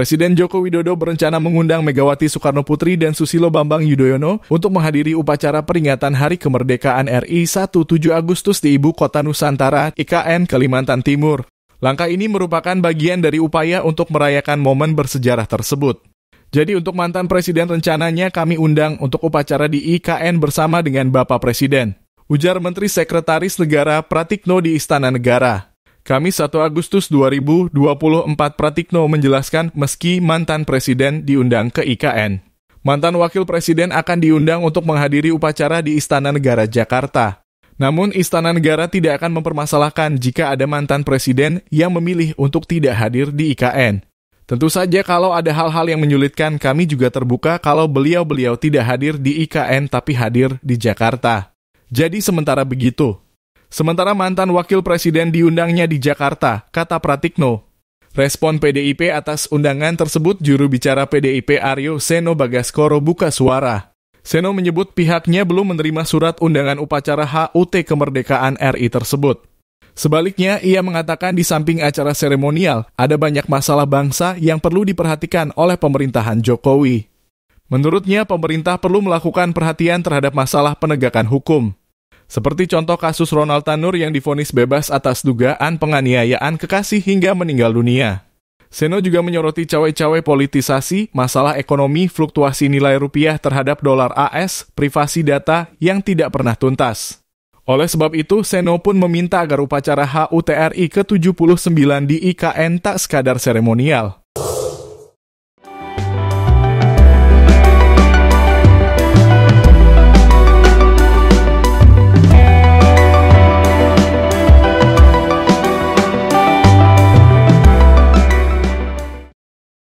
Presiden Joko Widodo berencana mengundang Megawati Soekarno Putri dan Susilo Bambang Yudhoyono untuk menghadiri upacara peringatan Hari Kemerdekaan RI 17 Agustus di Ibu Kota Nusantara, IKN, Kalimantan Timur. Langkah ini merupakan bagian dari upaya untuk merayakan momen bersejarah tersebut. Jadi untuk mantan presiden rencananya kami undang untuk upacara di IKN bersama dengan Bapak Presiden. Ujar Menteri Sekretaris Negara Pratikno di Istana Negara. Kamis 1 Agustus 2024 Pratikno menjelaskan meski mantan presiden diundang ke IKN. Mantan wakil presiden akan diundang untuk menghadiri upacara di Istana Negara Jakarta. Namun Istana Negara tidak akan mempermasalahkan jika ada mantan presiden yang memilih untuk tidak hadir di IKN. Tentu saja kalau ada hal-hal yang menyulitkan kami juga terbuka kalau beliau-beliau tidak hadir di IKN tapi hadir di Jakarta. Jadi sementara begitu, Sementara mantan wakil presiden diundangnya di Jakarta, kata Pratikno. Respon PDIP atas undangan tersebut juru bicara PDIP Aryo Seno Bagaskoro buka suara. Seno menyebut pihaknya belum menerima surat undangan upacara HUT kemerdekaan RI tersebut. Sebaliknya, ia mengatakan di samping acara seremonial, ada banyak masalah bangsa yang perlu diperhatikan oleh pemerintahan Jokowi. Menurutnya, pemerintah perlu melakukan perhatian terhadap masalah penegakan hukum. Seperti contoh kasus Ronald Tanur yang difonis bebas atas dugaan penganiayaan kekasih hingga meninggal dunia. Seno juga menyoroti cawe-cawe politisasi, masalah ekonomi, fluktuasi nilai rupiah terhadap dolar AS, privasi data yang tidak pernah tuntas. Oleh sebab itu, Seno pun meminta agar upacara HUTRI ke-79 di IKN tak sekadar seremonial.